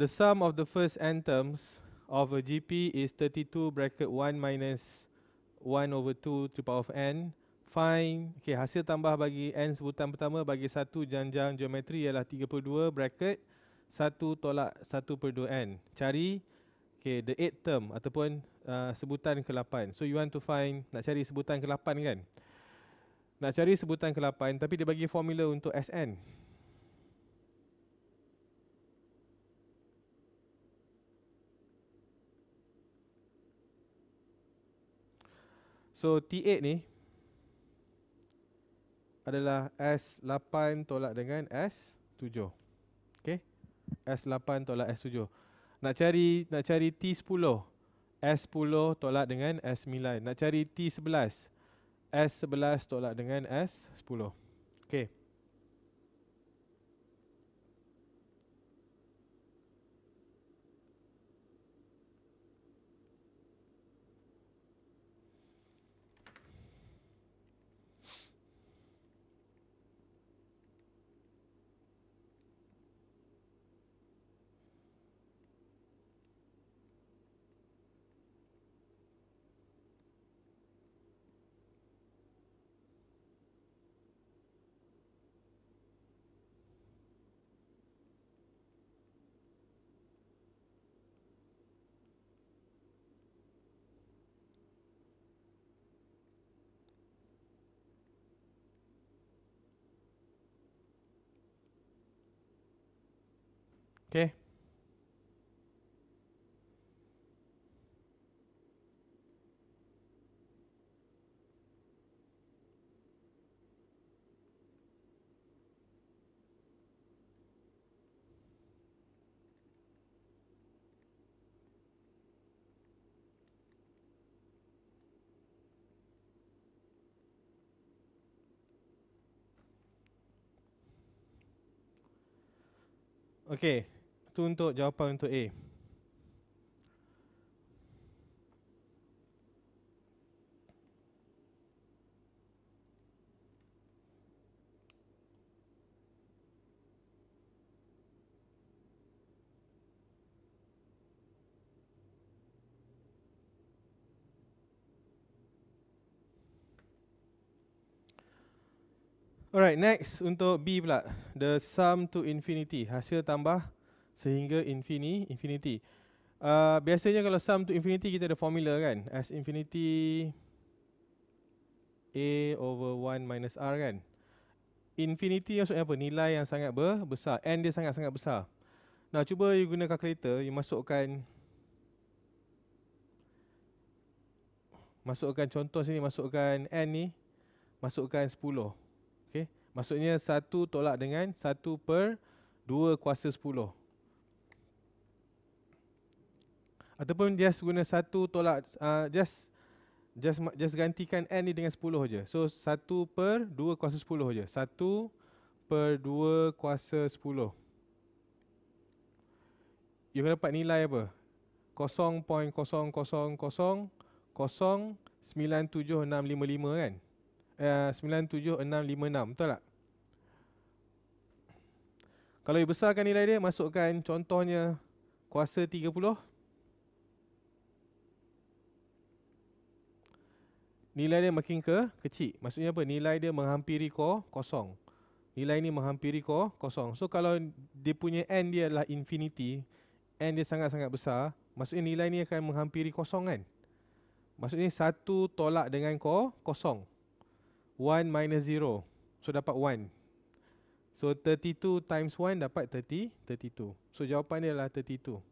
the sum of the first n terms of a GP is 32 bracket 1 minus 1 over 2 to the power of n. Find, okay, hasil tambah bagi n sebutan pertama bagi satu janjang geometri ialah 32 bracket 1 tolak 1 per 2 n. Cari, okay, the eighth term ataupun uh, sebutan ke-8. So you want to find, nak cari sebutan ke-8 kan? Nak cari sebutan ke-8 tapi dia bagi formula untuk Sn. So T8 ni adalah S8 tolak dengan S7. Okey. S8 tolak S7. Nak cari nak cari T10. S10 tolak dengan S9. Nak cari T11. S11 tolak dengan S10. Okey. Okay. Okay. Itu untuk jawapan untuk A. Alright, next untuk B pula. The sum to infinity, hasil tambah sehingga infini, infinity. Uh, biasanya kalau sum to infinity kita ada formula kan, As infinity A over 1 minus R kan. Infinity maksudnya apa? Nilai yang sangat besar, N dia sangat-sangat besar. Nah cuba you guna calculator, you masukkan masukkan contoh sini, masukkan N ni, masukkan 10. Okay. Maksudnya 1 tolak dengan 1 per 2 kuasa 10. ataupun just guna satu tolak uh, just just just gantikan n ni dengan 10 aja. So 1 per 2 kuasa 10 aja. 1 per 2 kuasa 10. You akan dapat nilai apa? 0.000097655 kan? Eh, uh, 97656 betul tak? Kalau you besarkan nilai dia, masukkan contohnya kuasa 30. nilai dia makin ke kecil. Maksudnya apa? Nilai dia menghampiri ko kosong. Nilai ini menghampiri ko kosong. So kalau dia punya n dia adalah infinity, n dia sangat-sangat besar, maksudnya nilai ini akan menghampiri kosong kan? Maksudnya satu tolak dengan ko kosong. One minus zero. So dapat one. So 32 times one dapat 30, 32. So jawapan dia adalah 32.